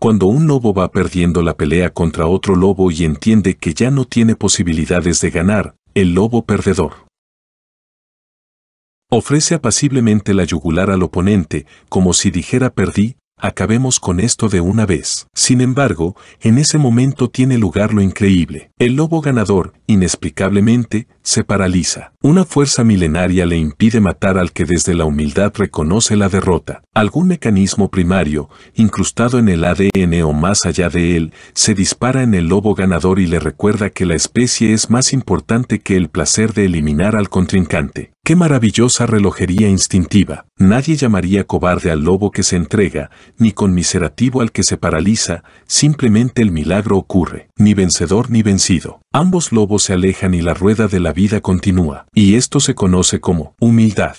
Cuando un lobo va perdiendo la pelea contra otro lobo y entiende que ya no tiene posibilidades de ganar, el lobo perdedor ofrece apaciblemente la yugular al oponente, como si dijera perdí, acabemos con esto de una vez. Sin embargo, en ese momento tiene lugar lo increíble. El lobo ganador, inexplicablemente, se paraliza. Una fuerza milenaria le impide matar al que desde la humildad reconoce la derrota. Algún mecanismo primario, incrustado en el ADN o más allá de él, se dispara en el lobo ganador y le recuerda que la especie es más importante que el placer de eliminar al contrincante. Qué maravillosa relojería instintiva. Nadie llamaría cobarde al lobo que se entrega, ni conmiserativo al que se paraliza, simplemente el milagro ocurre, ni vencedor ni vencido. Ambos lobos se alejan y la rueda de la vida continúa, y esto se conoce como humildad.